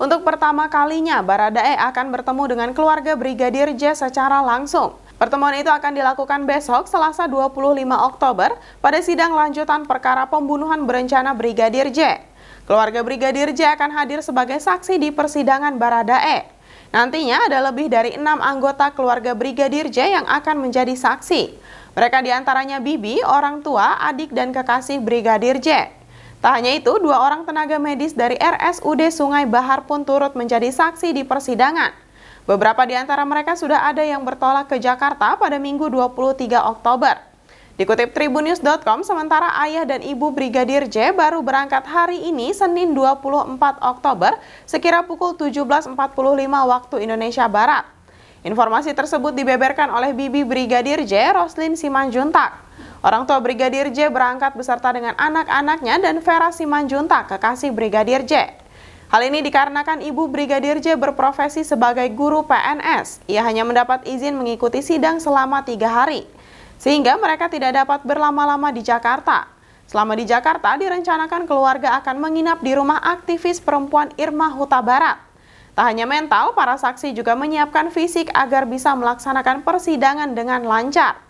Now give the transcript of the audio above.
Untuk pertama kalinya, Baradae akan bertemu dengan keluarga Brigadir J secara langsung. Pertemuan itu akan dilakukan besok Selasa 25 Oktober pada sidang lanjutan perkara pembunuhan berencana Brigadir J. Keluarga Brigadir J akan hadir sebagai saksi di persidangan Baradae. Nantinya ada lebih dari enam anggota keluarga Brigadir J yang akan menjadi saksi. Mereka diantaranya Bibi, orang tua, adik, dan kekasih Brigadir J. Tak hanya itu, dua orang tenaga medis dari RSUD Sungai Bahar pun turut menjadi saksi di persidangan. Beberapa di antara mereka sudah ada yang bertolak ke Jakarta pada Minggu 23 Oktober. Dikutip tribunews.com, sementara ayah dan ibu Brigadir J baru berangkat hari ini Senin 24 Oktober sekira pukul 17.45 waktu Indonesia Barat. Informasi tersebut dibeberkan oleh bibi Brigadir J, Roslin Simanjuntak. Orang tua Brigadir J berangkat beserta dengan anak-anaknya dan Vera Simanjuntak, kekasih Brigadir J. Hal ini dikarenakan ibu Brigadir J berprofesi sebagai guru PNS. Ia hanya mendapat izin mengikuti sidang selama tiga hari, sehingga mereka tidak dapat berlama-lama di Jakarta. Selama di Jakarta, direncanakan keluarga akan menginap di rumah aktivis perempuan Irma Huta Barat. Tak hanya mental, para saksi juga menyiapkan fisik agar bisa melaksanakan persidangan dengan lancar.